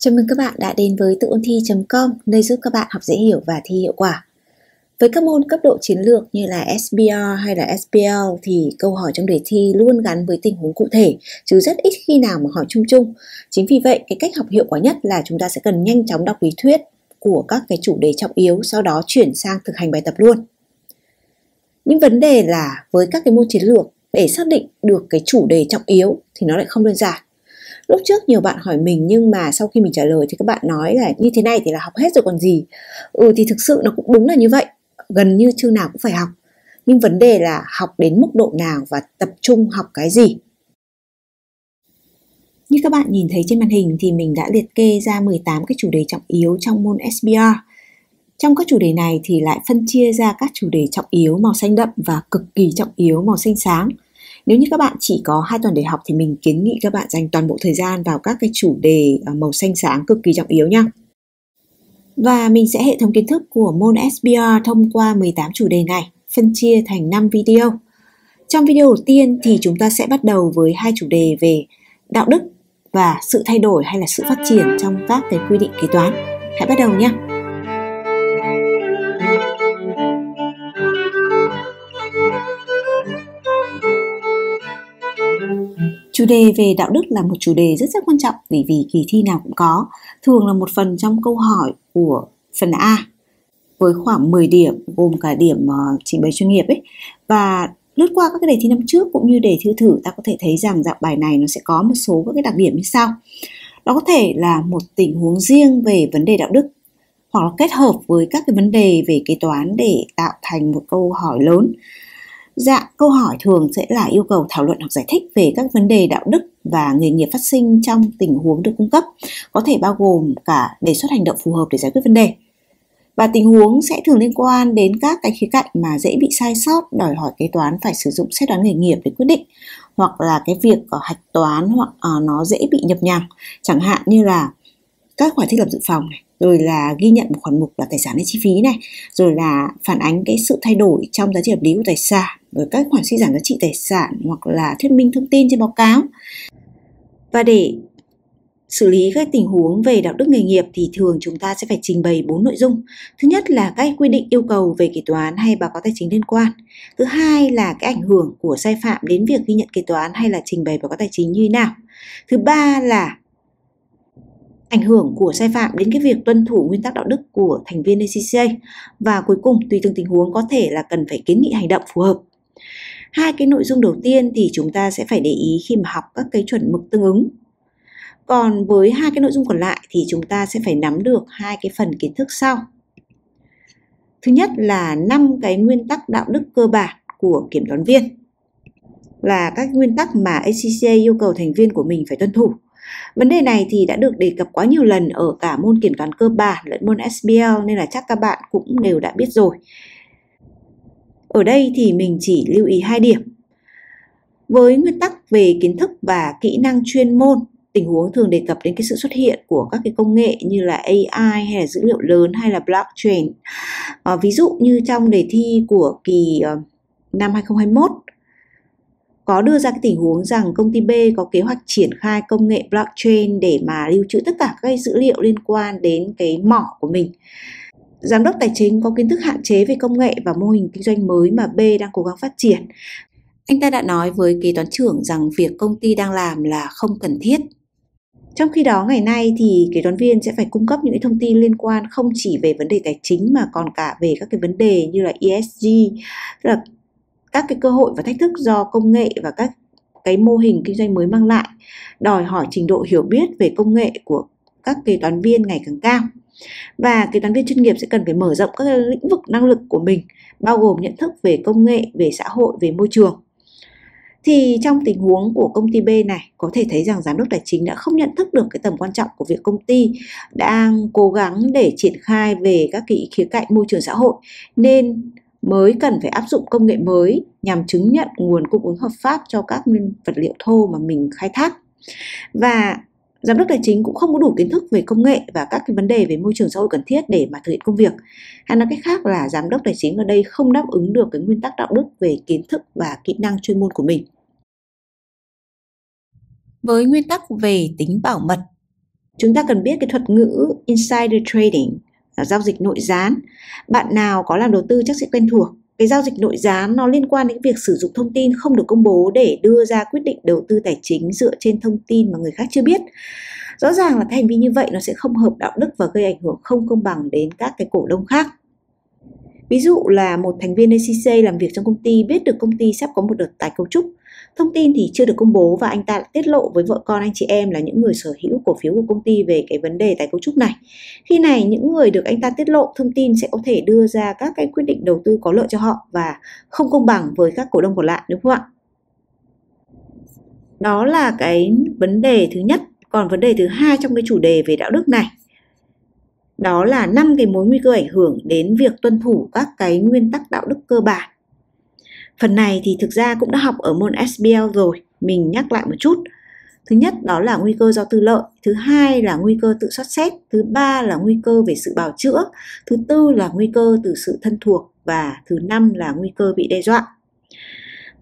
Chào mừng các bạn đã đến với tự ôn thi.com, nơi giúp các bạn học dễ hiểu và thi hiệu quả. Với các môn cấp độ chiến lược như là SBR hay là SPL thì câu hỏi trong đề thi luôn gắn với tình huống cụ thể, chứ rất ít khi nào mà hỏi chung chung. Chính vì vậy, cái cách học hiệu quả nhất là chúng ta sẽ cần nhanh chóng đọc lý thuyết của các cái chủ đề trọng yếu, sau đó chuyển sang thực hành bài tập luôn. Nhưng vấn đề là với các cái môn chiến lược để xác định được cái chủ đề trọng yếu thì nó lại không đơn giản lúc trước nhiều bạn hỏi mình nhưng mà sau khi mình trả lời thì các bạn nói là như thế này thì là học hết rồi còn gì ừ thì thực sự nó cũng đúng là như vậy gần như chương nào cũng phải học nhưng vấn đề là học đến mức độ nào và tập trung học cái gì như các bạn nhìn thấy trên màn hình thì mình đã liệt kê ra 18 cái chủ đề trọng yếu trong môn SBR. Trong các chủ đề này thì lại phân chia ra các chủ đề trọng yếu màu xanh đậm và cực kỳ trọng yếu màu xanh sáng. Nếu như các bạn chỉ có hai tuần để học thì mình kiến nghị các bạn dành toàn bộ thời gian vào các cái chủ đề ờ, màu xanh sáng cực kỳ trọng yếu nha. Và mình sẽ hệ thống kiến thức của môn SBR thông qua 18 chủ đề này, phân chia thành 5 video. Trong video đầu tiên thì chúng ta sẽ bắt đầu với hai chủ đề về đạo đức và sự thay đổi hay là sự phát triển trong các cái quy định kế toán. Hãy bắt đầu nhé! Chủ đề về đạo đức là một chủ đề rất rất quan trọng bởi vì kỳ thi nào cũng có, thường là một phần trong câu hỏi của phần A với khoảng 10 điểm gồm cả điểm ờ, trình bày chuyên nghiệp ấy và lướt qua các cái đề thi năm trước cũng như đề thi thử ta có thể thấy rằng dạng bài này nó sẽ có một số các cái đặc điểm như sau đó có thể là một tình huống riêng về vấn đề đạo đức hoặc là kết hợp với các cái vấn đề về kế toán để tạo thành một câu hỏi lớn Dạ, câu hỏi thường sẽ là yêu cầu thảo luận hoặc giải thích về các vấn đề đạo đức và nghề nghiệp phát sinh trong tình huống được cung cấp, có thể bao gồm cả đề xuất hành động phù hợp để giải quyết vấn đề. Và tình huống sẽ thường liên quan đến các cái khía cạnh mà dễ bị sai sót đòi hỏi kế toán phải sử dụng xét đoán nghề nghiệp để quyết định hoặc là cái việc ở ờ, hạch toán hoặc uh, nó dễ bị nhập nhằng chẳng hạn như là các khoản thiết lập dự phòng này rồi là ghi nhận một khoản mục là tài sản hay chi phí này rồi là phản ánh cái sự thay đổi trong giá trị hợp lý của tài sản rồi các khoản suy giảm giá trị tài sản hoặc là thuyết minh thông tin trên báo cáo và để xử lý các tình huống về đạo đức nghề nghiệp thì thường chúng ta sẽ phải trình bày bốn nội dung. Thứ nhất là các quy định yêu cầu về kế toán hay báo cáo tài chính liên quan. Thứ hai là cái ảnh hưởng của sai phạm đến việc ghi nhận kế toán hay là trình bày báo cáo tài chính như thế nào. Thứ ba là ảnh hưởng của sai phạm đến cái việc tuân thủ nguyên tắc đạo đức của thành viên ACCA và cuối cùng tùy từng tình huống có thể là cần phải kiến nghị hành động phù hợp hai cái nội dung đầu tiên thì chúng ta sẽ phải để ý khi mà học các cái chuẩn mực tương ứng còn với hai cái nội dung còn lại thì chúng ta sẽ phải nắm được hai cái phần kiến thức sau thứ nhất là năm cái nguyên tắc đạo đức cơ bản của kiểm toán viên là các nguyên tắc mà ACCA yêu cầu thành viên của mình phải tuân thủ Vấn đề này thì đã được đề cập quá nhiều lần ở cả môn kiểm toán cơ bản lẫn môn SBL nên là chắc các bạn cũng đều đã biết rồi. Ở đây thì mình chỉ lưu ý hai điểm. Với nguyên tắc về kiến thức và kỹ năng chuyên môn, tình huống thường đề cập đến cái sự xuất hiện của các cái công nghệ như là AI hay là dữ liệu lớn hay là blockchain. À, ví dụ như trong đề thi của kỳ uh, năm 2021 có đưa ra cái tình huống rằng công ty B có kế hoạch triển khai công nghệ blockchain để mà lưu trữ tất cả các dữ liệu liên quan đến cái mỏ của mình. Giám đốc tài chính có kiến thức hạn chế về công nghệ và mô hình kinh doanh mới mà B đang cố gắng phát triển. Anh ta đã nói với kế toán trưởng rằng việc công ty đang làm là không cần thiết. Trong khi đó ngày nay thì kế toán viên sẽ phải cung cấp những thông tin liên quan không chỉ về vấn đề tài chính mà còn cả về các cái vấn đề như là ESG, tức là các cái cơ hội và thách thức do công nghệ và các cái mô hình kinh doanh mới mang lại, đòi hỏi trình độ hiểu biết về công nghệ của các kế toán viên ngày càng cao và kế toán viên chuyên nghiệp sẽ cần phải mở rộng các lĩnh vực năng lực của mình bao gồm nhận thức về công nghệ về xã hội về môi trường thì trong tình huống của công ty B này có thể thấy rằng giám đốc tài chính đã không nhận thức được cái tầm quan trọng của việc công ty đang cố gắng để triển khai về các cái khía cạnh môi trường xã hội nên mới cần phải áp dụng công nghệ mới nhằm chứng nhận nguồn cung ứng hợp pháp cho các vật liệu thô mà mình khai thác và Giám đốc tài chính cũng không có đủ kiến thức về công nghệ và các cái vấn đề về môi trường xã hội cần thiết để mà thực hiện công việc. Hay nói cách khác là giám đốc tài chính ở đây không đáp ứng được cái nguyên tắc đạo đức về kiến thức và kỹ năng chuyên môn của mình. Với nguyên tắc về tính bảo mật, chúng ta cần biết cái thuật ngữ insider trading, là giao dịch nội gián. Bạn nào có làm đầu tư chắc sẽ quen thuộc cái giao dịch nội gián nó liên quan đến việc sử dụng thông tin không được công bố để đưa ra quyết định đầu tư tài chính dựa trên thông tin mà người khác chưa biết rõ ràng là cái hành vi như vậy nó sẽ không hợp đạo đức và gây ảnh hưởng không công bằng đến các cái cổ đông khác Ví dụ là một thành viên ACC làm việc trong công ty biết được công ty sắp có một đợt tái cấu trúc. Thông tin thì chưa được công bố và anh ta tiết lộ với vợ con anh chị em là những người sở hữu cổ phiếu của công ty về cái vấn đề tái cấu trúc này. Khi này những người được anh ta tiết lộ thông tin sẽ có thể đưa ra các cái quyết định đầu tư có lợi cho họ và không công bằng với các cổ đông còn lại đúng không ạ? Đó là cái vấn đề thứ nhất. Còn vấn đề thứ hai trong cái chủ đề về đạo đức này đó là năm cái mối nguy cơ ảnh hưởng đến việc tuân thủ các cái nguyên tắc đạo đức cơ bản phần này thì thực ra cũng đã học ở môn SBL rồi mình nhắc lại một chút thứ nhất đó là nguy cơ do tư lợi thứ hai là nguy cơ tự soát xét thứ ba là nguy cơ về sự bào chữa thứ tư là nguy cơ từ sự thân thuộc và thứ năm là nguy cơ bị đe dọa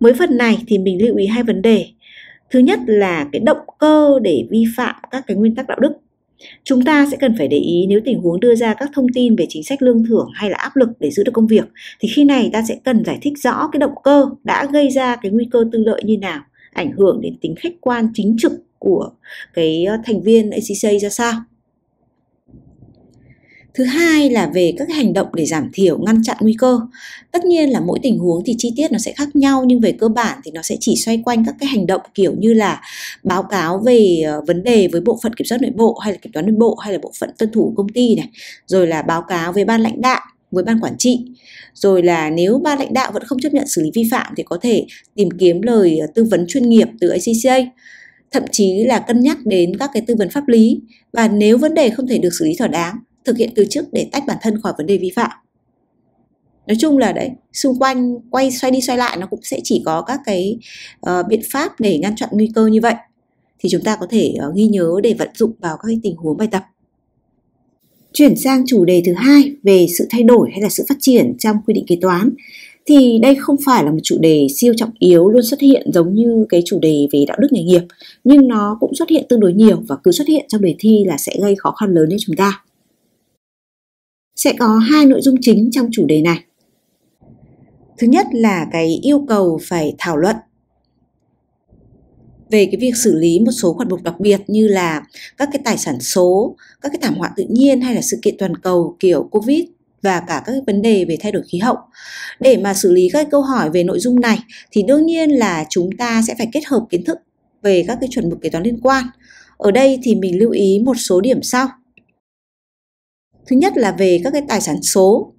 Với phần này thì mình lưu ý hai vấn đề thứ nhất là cái động cơ để vi phạm các cái nguyên tắc đạo đức Chúng ta sẽ cần phải để ý nếu tình huống đưa ra các thông tin về chính sách lương thưởng hay là áp lực để giữ được công việc thì khi này ta sẽ cần giải thích rõ cái động cơ đã gây ra cái nguy cơ tư lợi như nào, ảnh hưởng đến tính khách quan chính trực của cái ờ, thành viên ACCA ra sao thứ hai là về các hành động để giảm thiểu ngăn chặn nguy cơ tất nhiên là mỗi tình huống thì chi tiết nó sẽ khác nhau nhưng về cơ bản thì nó sẽ chỉ xoay quanh các cái hành động kiểu như là báo cáo về ờ, vấn đề với bộ phận kiểm soát nội bộ hay là kiểm toán nội bộ hay là bộ phận tuân thủ công ty này rồi là báo cáo với ban lãnh đạo với ban quản trị rồi là nếu ban lãnh đạo vẫn không chấp nhận xử lý vi phạm thì có thể tìm kiếm lời ờ, tư vấn chuyên nghiệp từ ACCA thậm chí là cân nhắc đến các cái tư vấn pháp lý và nếu vấn đề không thể được xử lý thỏa đáng thực hiện từ chức để tách bản thân khỏi vấn đề vi phạm nói chung là đấy xung quanh quay xoay đi xoay lại nó cũng sẽ chỉ có các cái uh, biện pháp để ngăn chặn nguy cơ như vậy thì chúng ta có thể uh, ghi nhớ để vận dụng vào các cái tình huống bài tập chuyển sang chủ đề thứ hai về sự thay đổi hay là sự phát triển trong quy định kế toán thì đây không phải là một chủ đề siêu trọng yếu luôn xuất hiện giống như cái chủ đề về đạo đức nghề nghiệp nhưng nó cũng xuất hiện tương đối nhiều và cứ xuất hiện trong đề thi là sẽ gây khó khăn lớn cho chúng ta sẽ có hai nội dung chính trong chủ đề này. Thứ nhất là cái yêu cầu phải thảo luận về cái việc xử lý một số khoản mục đặc biệt như là các cái tài sản số, các cái thảm họa tự nhiên hay là sự kiện toàn cầu kiểu Covid và cả các vấn đề về thay đổi khí hậu. Để mà xử lý các câu hỏi về nội dung này thì đương nhiên là chúng ta sẽ phải kết hợp kiến thức về các cái chuẩn mực kế toán liên quan. Ở đây thì mình lưu ý một số điểm sau thứ nhất là về các cái tài sản số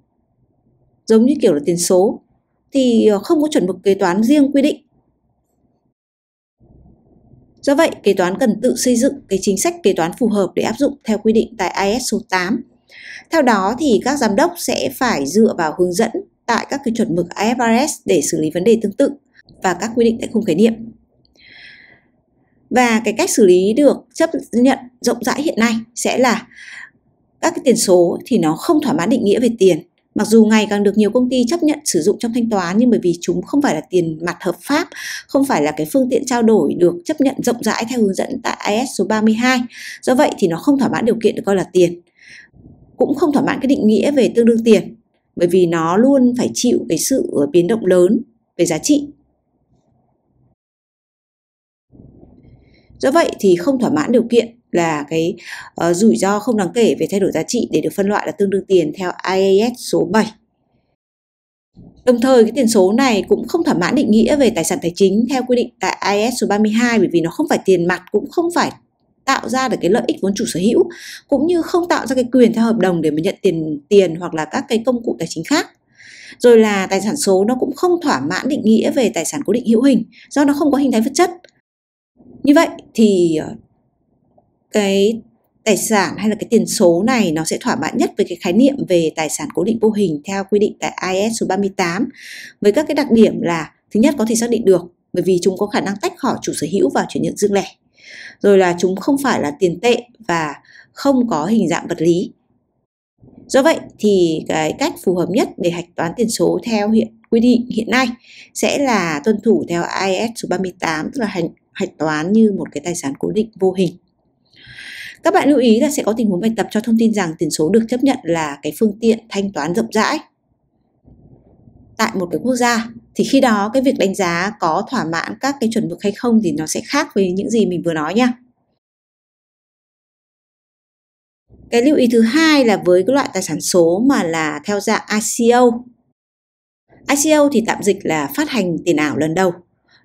giống như kiểu là tiền số thì ờ, không có chuẩn mực kế toán riêng quy định do vậy kế toán cần tự xây dựng cái chính sách kế toán phù hợp để áp dụng theo quy định tại IS số 8 theo đó thì các giám đốc sẽ phải dựa vào hướng dẫn tại các cái chuẩn mực IFRS để xử lý vấn đề tương tự và các quy định tại khung khái niệm và cái cách xử lý được chấp nhận rộng rãi hiện nay sẽ là các cái tiền số thì nó không thỏa mãn định nghĩa về tiền mặc dù ngày càng được nhiều công ty chấp nhận sử dụng trong thanh toán nhưng bởi vì chúng không phải là tiền mặt hợp pháp, không phải là cái phương tiện trao đổi được chấp nhận rộng rãi theo hướng dẫn tại IS số 32. Do vậy thì nó không thỏa mãn điều kiện được coi là tiền. Cũng không thỏa mãn cái định nghĩa về tương đương tiền bởi vì nó luôn phải chịu cái sự biến động lớn về giá trị do vậy thì không thỏa mãn điều kiện là cái uh, rủi ro không đáng kể về thay đổi giá trị để được phân loại là tương đương tiền theo IAS số 7. Đồng thời cái tiền số này cũng không thỏa mãn định nghĩa về tài sản tài chính theo quy định tại IAS số 32 bởi vì nó không phải tiền mặt cũng không phải tạo ra được cái lợi ích vốn chủ sở hữu cũng như không tạo ra cái quyền theo hợp đồng để mà nhận tiền tiền hoặc là các cái công cụ tài chính khác. Rồi là tài sản số nó cũng không thỏa mãn định nghĩa về tài sản cố định hữu hình do nó không có hình thái vật chất như vậy thì ờ, cái tài sản hay là cái tiền số này nó sẽ thỏa mãn nhất với cái khái niệm về tài sản cố định vô hình theo quy định tại IS số 38 với các cái đặc điểm là thứ nhất có thể xác định được bởi vì chúng có khả năng tách khỏi chủ sở hữu và chuyển nhượng riêng lẻ rồi là chúng không phải là tiền tệ và không có hình dạng vật lý do vậy thì cái cách phù hợp nhất để hạch toán tiền số theo hiện quy định hiện nay sẽ là tuân thủ theo IS số 38 tức là hành hạch toán như một cái tài sản cố định vô hình các bạn lưu ý là sẽ có tình huống bài tập cho thông tin rằng tiền số được chấp nhận là cái phương tiện thanh toán rộng rãi tại một cái quốc gia thì khi đó cái việc đánh giá có thỏa mãn các cái chuẩn mực hay không thì nó sẽ khác với những gì mình vừa nói nha cái lưu ý thứ hai là với cái loại tài sản số mà là theo dạng ICO ICO thì tạm dịch là phát hành tiền ảo lần đầu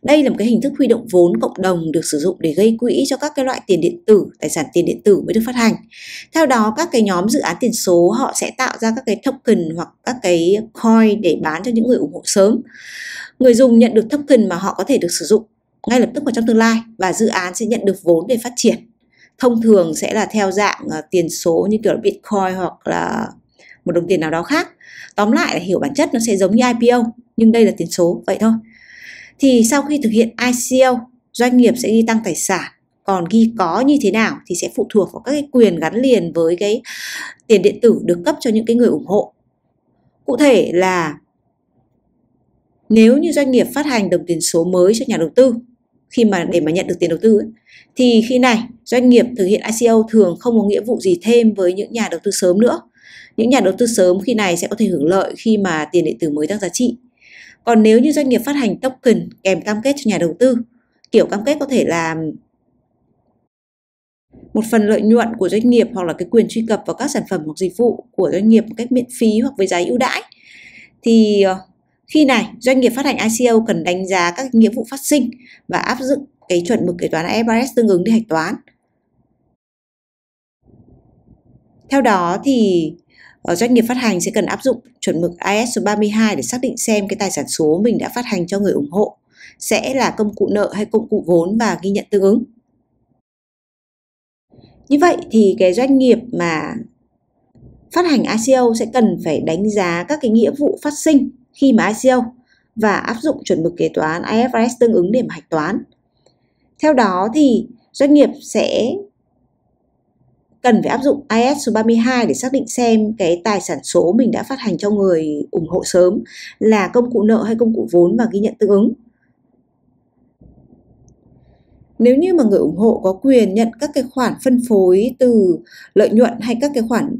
đây là một cái hình thức huy động vốn cộng đồng được sử dụng để gây quỹ cho các cái loại tiền điện tử, tài sản tiền điện tử mới được phát hành. Theo đó, các cái nhóm dự án tiền số họ sẽ tạo ra các cái token hoặc các cái coin để bán cho những người ủng hộ sớm. Người dùng nhận được token mà họ có thể được sử dụng ngay lập tức vào trong tương lai và dự án sẽ nhận được vốn để phát triển. Thông thường sẽ là theo dạng ờ, tiền số như kiểu Bitcoin hoặc là một đồng tiền nào đó khác. Tóm lại là hiểu bản chất nó sẽ giống như IPO nhưng đây là tiền số vậy thôi thì sau khi thực hiện ICO, doanh nghiệp sẽ ghi tăng tài sản còn ghi có như thế nào thì sẽ phụ thuộc vào các cái quyền gắn liền với cái tiền điện tử được cấp cho những cái người ủng hộ cụ thể là nếu như doanh nghiệp phát hành đồng tiền số mới cho nhà đầu tư khi mà để mà nhận được tiền đầu tư ấy, thì khi này doanh nghiệp thực hiện ICO thường không có nghĩa vụ gì thêm với những nhà đầu tư sớm nữa những nhà đầu tư sớm khi này sẽ có thể hưởng lợi khi mà tiền điện tử mới tăng giá trị còn nếu như doanh nghiệp phát hành token kèm cam kết cho nhà đầu tư, kiểu cam kết có thể là một phần lợi nhuận của doanh nghiệp hoặc là cái quyền truy cập vào các sản phẩm hoặc dịch vụ của doanh nghiệp một cách miễn phí hoặc với giá ưu đãi thì ờ, khi này doanh nghiệp phát hành ICO cần đánh giá các nghĩa vụ phát sinh và áp dụng cái chuẩn mực kế toán IFRS tương ứng để hạch toán. Theo đó thì Ờ, doanh nghiệp phát hành sẽ cần áp dụng chuẩn mực ISO 32 để xác định xem cái tài sản số mình đã phát hành cho người ủng hộ sẽ là công cụ nợ hay công cụ vốn và ghi nhận tương ứng. Như vậy thì cái doanh nghiệp mà phát hành ICO sẽ cần phải đánh giá các cái nghĩa vụ phát sinh khi mà ICO và áp dụng chuẩn mực kế toán IFRS tương ứng điểm hạch toán. Theo đó thì doanh nghiệp sẽ cần phải áp dụng IS số 32 để xác định xem cái tài sản số mình đã phát hành cho người ủng hộ sớm là công cụ nợ hay công cụ vốn và ghi nhận tương ứng. Nếu như mà người ủng hộ có quyền nhận các cái khoản phân phối từ lợi nhuận hay các cái khoản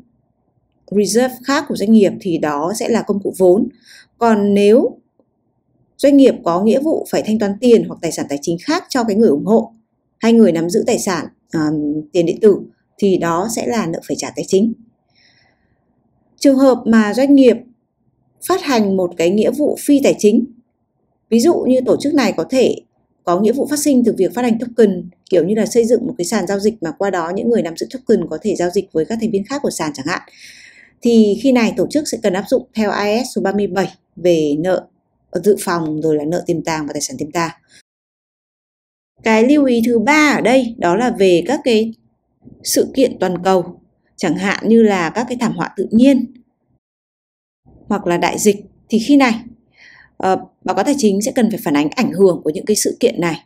reserve khác của doanh nghiệp thì đó sẽ là công cụ vốn. Còn nếu doanh nghiệp có nghĩa vụ phải thanh toán tiền hoặc tài sản tài chính khác cho cái người ủng hộ hay người nắm giữ tài sản um, tiền điện tử thì đó sẽ là nợ phải trả tài chính. Trường hợp mà doanh nghiệp phát hành một cái nghĩa vụ phi tài chính, ví dụ như tổ chức này có thể có nghĩa vụ phát sinh từ việc phát hành token kiểu như là xây dựng một cái sàn giao dịch mà qua đó những người nắm giữ token có thể giao dịch với các thành viên khác của sàn chẳng hạn thì khi này tổ chức sẽ cần áp dụng theo IS số 37 về nợ dự phòng rồi là nợ tiềm tàng và tài sản tiềm tàng. Cái lưu ý thứ ba ở đây đó là về các cái sự kiện toàn cầu chẳng hạn như là các cái thảm họa tự nhiên hoặc là đại dịch thì khi này ờ, báo cáo tài chính sẽ cần phải phản ánh ảnh hưởng của những cái sự kiện này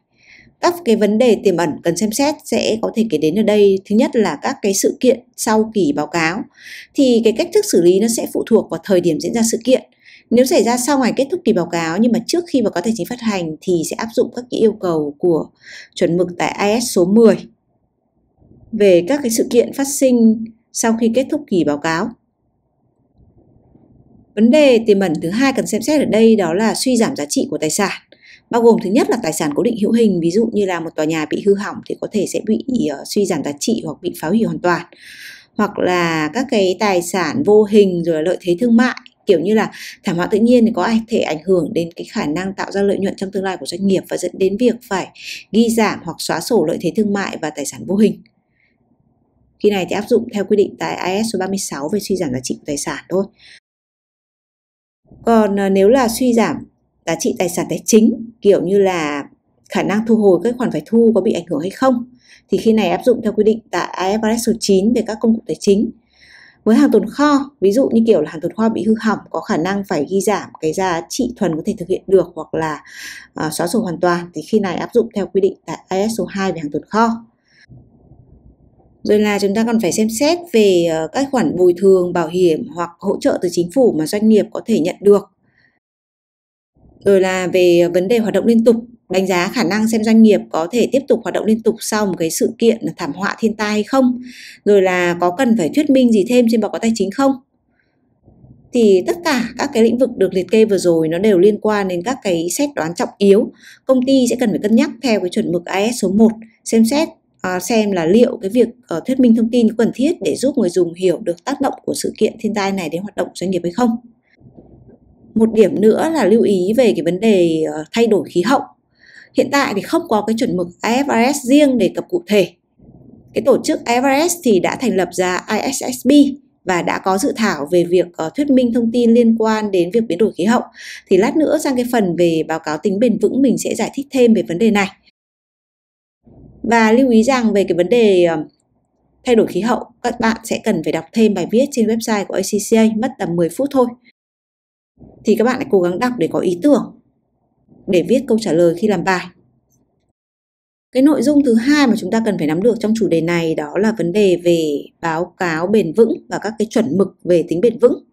các cái vấn đề tiềm ẩn cần xem xét sẽ có thể kể đến ở đây thứ nhất là các cái sự kiện sau kỳ báo cáo thì cái cách thức xử lý nó sẽ phụ thuộc vào thời điểm diễn ra sự kiện nếu xảy ra sau ngày kết thúc kỳ báo cáo nhưng mà trước khi mà có tài chính phát hành thì sẽ áp dụng các cái yêu cầu của chuẩn mực tại IS số 10 về các cái sự kiện phát sinh sau khi kết thúc kỳ báo cáo. Vấn đề tiềm ẩn thứ hai cần xem xét ở đây đó là suy giảm giá trị của tài sản. Bao gồm thứ nhất là tài sản cố định hữu hình, ví dụ như là một tòa nhà bị hư hỏng thì có thể sẽ bị ờ, suy giảm giá trị hoặc bị phá hủy hoàn toàn. Hoặc là các cái tài sản vô hình rồi lợi thế thương mại kiểu như là thảm họa tự nhiên thì có thể ảnh hưởng đến cái khả năng tạo ra lợi nhuận trong tương lai của doanh nghiệp và dẫn đến việc phải ghi giảm hoặc xóa sổ lợi thế thương mại và tài sản vô hình. Khi này thì áp dụng theo quy định tại IS số 36 về suy giảm giá trị của tài sản thôi. Còn ờ, nếu là suy giảm giá trị tài sản tài chính kiểu như là khả năng thu hồi các khoản phải thu có bị ảnh hưởng hay không thì khi này áp dụng theo quy định tại IFRS số 9 về các công cụ tài chính. Với hàng tồn kho, ví dụ như kiểu là hàng tồn kho bị hư hỏng có khả năng phải ghi giảm cái giá trị thuần có thể thực hiện được hoặc là uh, xóa sổ hoàn toàn thì khi này áp dụng theo quy định tại IS số 2 về hàng tồn kho rồi là chúng ta còn phải xem xét về ờ, các khoản bồi thường bảo hiểm hoặc hỗ trợ từ chính phủ mà doanh nghiệp có thể nhận được rồi là về vấn đề hoạt động liên tục đánh giá khả năng xem doanh nghiệp có thể tiếp tục hoạt động liên tục sau một cái sự kiện thảm họa thiên tai hay không rồi là có cần phải thuyết minh gì thêm trên báo cáo tài chính không thì tất cả các cái lĩnh vực được liệt kê vừa rồi nó đều liên quan đến các cái xét đoán trọng yếu công ty sẽ cần phải cân nhắc theo cái chuẩn mực AS số 1 xem xét Ờ, xem là liệu cái việc uh, thuyết minh thông tin có cần thiết để giúp người dùng hiểu được tác động của sự kiện thiên tai này đến hoạt động doanh nghiệp hay không một điểm nữa là lưu ý về cái vấn đề ờ, thay đổi khí hậu hiện tại thì không có cái chuẩn mực IFRS riêng đề cập cụ thể cái tổ chức IFRS thì đã thành lập ra ISSB và đã có dự thảo về việc thuyết minh thông tin liên quan đến việc biến đổi khí hậu thì lát nữa sang cái phần về báo cáo tính bền vững mình sẽ giải thích thêm về vấn đề này và lưu ý rằng về cái vấn đề ờ, thay đổi khí hậu các bạn sẽ cần phải đọc thêm bài viết trên website của ACCA mất tầm 10 phút thôi thì các bạn hãy cố gắng đọc để có ý tưởng để viết câu trả lời khi làm bài cái nội dung thứ hai mà chúng ta cần phải nắm được trong chủ đề này đó là vấn đề về báo cáo bền vững và các cái chuẩn mực về tính bền vững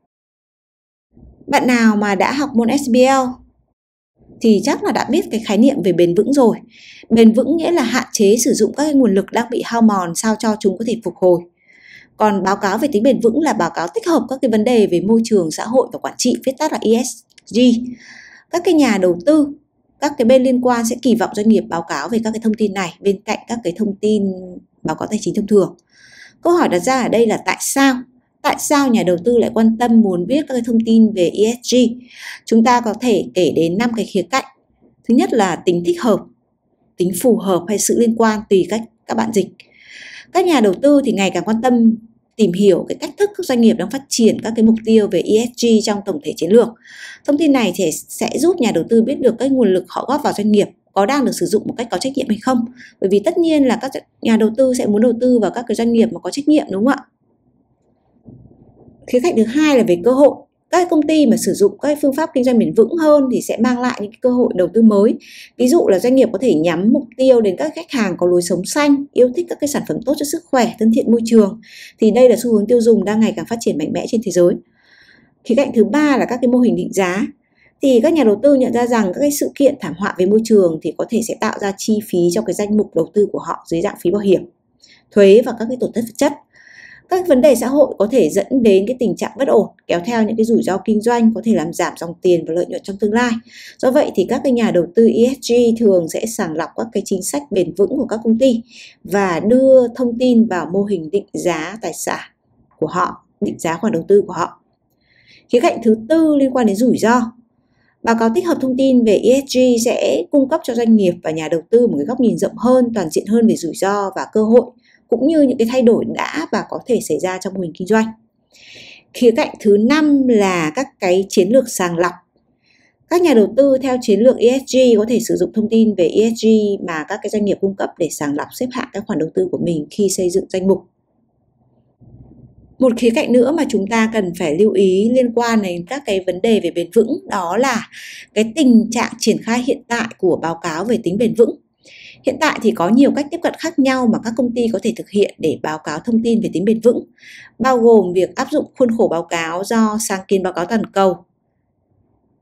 bạn nào mà đã học môn SBL thì chắc là đã biết cái khái niệm về bền vững rồi. Bền vững nghĩa là hạn chế sử dụng các cái nguồn lực đang bị hao mòn sao cho chúng có thể phục hồi. Còn báo cáo về tính bền vững là báo cáo tích hợp các cái vấn đề về môi trường, xã hội và quản trị, viết tắt là ESG. Các cái nhà đầu tư, các cái bên liên quan sẽ kỳ vọng doanh nghiệp báo cáo về các cái thông tin này bên cạnh các cái thông tin báo cáo tài chính thông thường. Câu hỏi đặt ra ở đây là tại sao tại sao nhà đầu tư lại quan tâm muốn biết các thông tin về ESG chúng ta có thể kể đến năm cái khía cạnh thứ nhất là tính thích hợp tính phù hợp hay sự liên quan tùy cách các bạn dịch các nhà đầu tư thì ngày càng quan tâm tìm hiểu cái cách thức các doanh nghiệp đang phát triển các cái mục tiêu về ESG trong tổng thể chiến lược. Thông tin này thì sẽ giúp nhà đầu tư biết được các nguồn lực họ góp vào doanh nghiệp có đang được sử dụng một cách có trách nhiệm hay không. Bởi vì tất nhiên là các nhà đầu tư sẽ muốn đầu tư vào các cái doanh nghiệp mà có trách nhiệm đúng không ạ? khía cạnh thứ hai là về cơ hội các công ty mà sử dụng các phương pháp kinh doanh bền vững hơn thì sẽ mang lại những cơ hội đầu tư mới ví dụ là doanh nghiệp có thể nhắm mục tiêu đến các khách hàng có lối sống xanh yêu thích các cái sản phẩm tốt cho sức khỏe thân thiện môi trường thì đây là xu hướng tiêu dùng đang ngày càng phát triển mạnh mẽ trên thế giới khía cạnh thứ ba là các cái mô hình định giá thì các nhà đầu tư nhận ra rằng các cái sự kiện thảm họa về môi trường thì có thể sẽ tạo ra chi phí cho cái danh mục đầu tư của họ dưới dạng phí bảo hiểm thuế và các cái tổn thất vật chất các vấn đề xã hội có thể dẫn đến cái tình trạng bất ổn kéo theo những cái rủi ro kinh doanh có thể làm giảm dòng tiền và lợi nhuận trong tương lai do vậy thì các cái nhà đầu tư ESG thường sẽ sàng lọc các cái chính sách bền vững của các công ty và đưa thông tin vào mô hình định giá tài sản của họ định giá khoản đầu tư của họ khía cạnh thứ tư liên quan đến rủi ro Báo cáo tích hợp thông tin về ESG sẽ cung cấp cho doanh nghiệp và nhà đầu tư một cái góc nhìn rộng hơn, toàn diện hơn về rủi ro và cơ hội cũng như những cái thay đổi đã và có thể xảy ra trong mô hình kinh doanh khía cạnh thứ năm là các cái chiến lược sàng lọc các nhà đầu tư theo chiến lược ESG có thể sử dụng thông tin về ESG mà các cái doanh nghiệp cung cấp để sàng lọc xếp hạng các khoản đầu tư của mình khi xây dựng danh mục. Một khía cạnh nữa mà chúng ta cần phải lưu ý liên quan đến các cái vấn đề về bền vững đó là cái tình trạng triển khai hiện tại của báo cáo về tính bền vững Hiện tại thì có nhiều cách tiếp cận khác nhau mà các công ty có thể thực hiện để báo cáo thông tin về tính bền vững, bao gồm việc áp dụng khuôn khổ báo cáo do sáng kiến báo cáo toàn cầu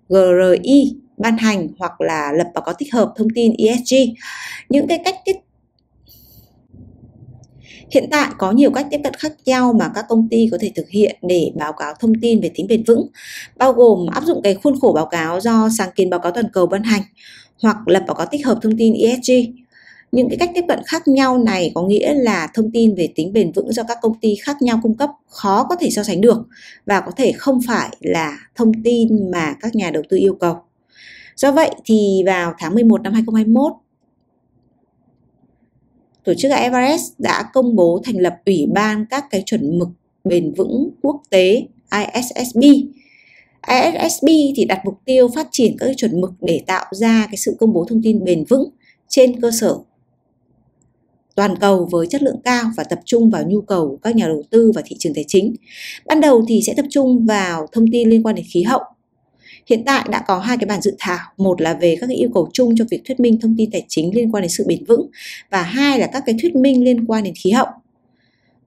GRI ban hành hoặc là lập báo cáo tích hợp thông tin ESG. Những cái cách tiếp Hiện tại có nhiều cách tiếp cận khác nhau mà các công ty có thể thực hiện để báo cáo thông tin về tính bền vững, bao gồm áp dụng cái khuôn khổ báo cáo do sáng kiến báo cáo toàn cầu ban hành hoặc lập và có tích hợp thông tin ESG. Những cái cách tiếp cận khác nhau này có nghĩa là thông tin về tính bền vững do các công ty khác nhau cung cấp khó có thể so sánh được và có thể không phải là thông tin mà các nhà đầu tư yêu cầu. Do vậy thì vào tháng 11 năm 2021, tổ chức Everest đã công bố thành lập Ủy ban các cái chuẩn mực bền vững quốc tế ISSB ISSB thì đặt mục tiêu phát triển các chuẩn mực để tạo ra cái sự công bố thông tin bền vững trên cơ sở toàn cầu với chất lượng cao và tập trung vào nhu cầu của các nhà đầu tư và thị trường tài chính. Ban đầu thì sẽ tập trung vào thông tin liên quan đến khí hậu. Hiện tại đã có hai cái bản dự thảo, một là về các cái yêu cầu chung cho việc thuyết minh thông tin tài chính liên quan đến sự bền vững và hai là các cái thuyết minh liên quan đến khí hậu.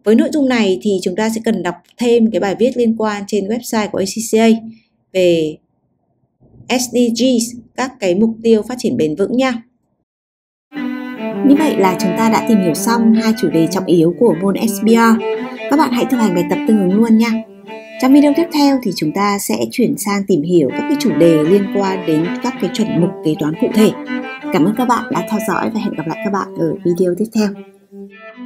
Với nội dung này thì chúng ta sẽ cần đọc thêm cái bài viết liên quan trên website của ACCA về SDGs, các cái mục tiêu phát triển bền vững nha. Như vậy là chúng ta đã tìm hiểu xong hai chủ đề trọng yếu của môn SBR. Các bạn hãy thực hành bài tập tương ứng luôn nha. Trong video tiếp theo thì chúng ta sẽ chuyển sang tìm hiểu các cái chủ đề liên quan đến các cái chuẩn mực kế toán cụ thể. Cảm ơn các bạn đã theo dõi và hẹn gặp lại các bạn ở video tiếp theo.